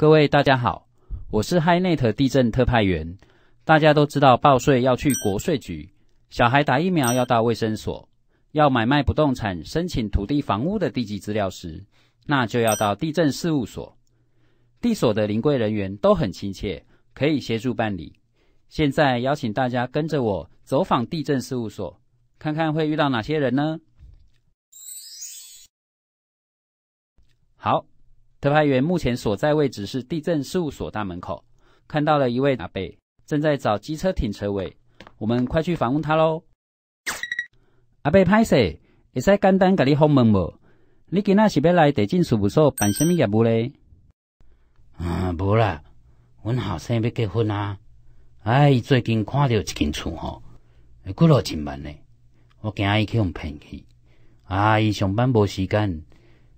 各位大家好，我是 HiNet 地震特派员。大家都知道报税要去国税局，小孩打疫苗要到卫生所，要买卖不动产申请土地房屋的地籍资料时，那就要到地震事务所。地所的临柜人员都很亲切，可以协助办理。现在邀请大家跟着我走访地震事务所，看看会遇到哪些人呢？好。特派员目前所在位置是地震事务所大门口，看到了一位阿伯正在找机车停车位，我们快去访问他喽。阿伯，拍摄会使简单，甲你访问无？你今仔是要来地震事务所办什么业务嘞？啊，无啦，我后生要结婚啊。哎，最近看到一间厝吼，过落真万呢，我惊伊去用骗去。伊上班无时间，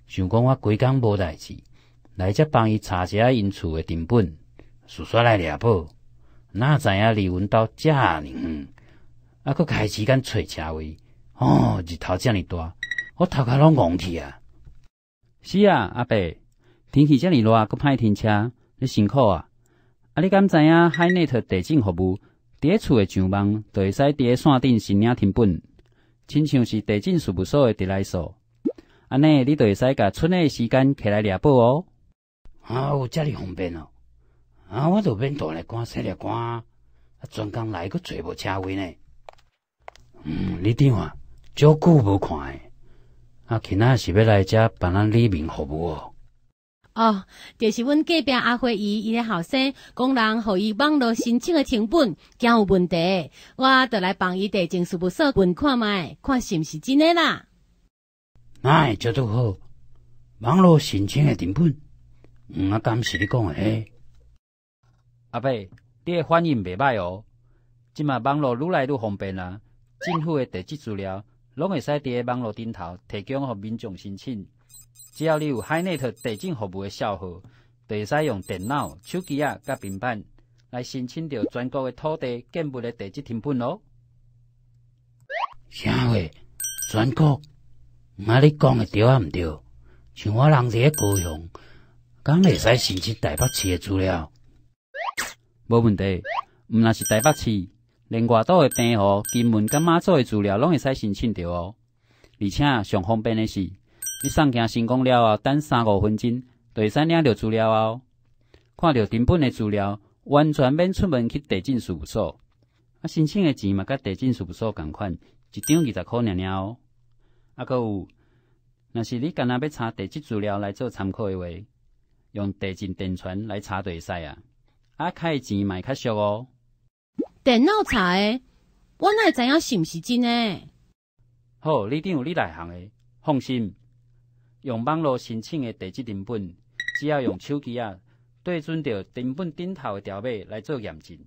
想讲我几工无代志。来只帮伊查一下因厝诶成本，速刷来掠部。那怎样？离阮到遮远，啊，佫开时间找车位，哦，日头遮尼大，我头壳拢戆去啊！是啊，阿伯，天气遮尼热，阁歹停车，你辛苦啊！啊，你敢知影海内特地震服务，伫厝诶上网就会使伫个线顶申领成本，亲像是地震事务所个直来所。安尼，你就会使甲村诶时间起来掠部哦。啊，有遮尼方便哦！啊，我都变大来赶，小来赶，啊，专工来个全无车位呢。嗯，你电话，足久无看？啊，今仔是要来遮帮咱便民服务哦。哦，就是阮隔壁阿辉伊伊个后生，工人互伊网络申请个成本惊有问题，我就来帮伊地政事务所问看卖，看是不是真的啦。哎，就都好，网络申请个成本。嗯啊，感谢你讲诶。阿伯，你诶反应袂歹哦。即马网络愈来愈方便啊，政府诶地质资料拢会使伫诶网络顶头提供互民众申请。只要你有海内特地震服务诶账号，就会使用电脑、手机仔、甲平板来申请着全国诶土地建物诶地质成本咯。啥话？全国？我你讲诶对啊，毋对？像我人是高雄。敢会使申请台北市的资料，无问题。毋若是台北市，连外岛的澎湖、金门、甲马祖的资料拢会使申请着哦。而且上方便的是，你送件成功了后，等三五分钟，会使领着资料哦。看到顶本的资料，完全免出门去地震事务所。啊，申请的钱嘛，甲地震事务所共款，一张二十块两两哦。啊，个有，若是你干日要查地质资料来做参考的话，用地震电传来查地赛啊，啊开钱买较俗哦。电脑查诶，我会知影是毋是真诶？好，你等定有你内行诶，放心。用网络申请诶地质成本，只要用手机啊对准着成本顶头诶条码来做验证，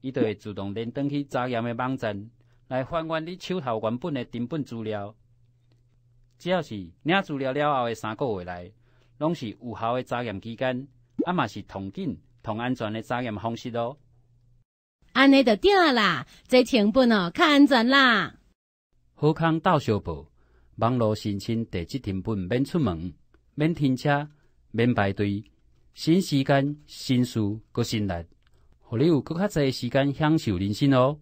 伊就会自动连登去查验诶网站，来还原你手头原本诶成本资料。只要是领资料了后诶三个月内。拢是有效诶查验期间，啊嘛是同紧同安全诶查验方式咯。安尼就对啦，即成本哦，较安全啦。好康到小报，网络申请，地基成本免出门，免停车，免排队，省时间、省事、佫省力，互你有佫较侪时间享受人生哦。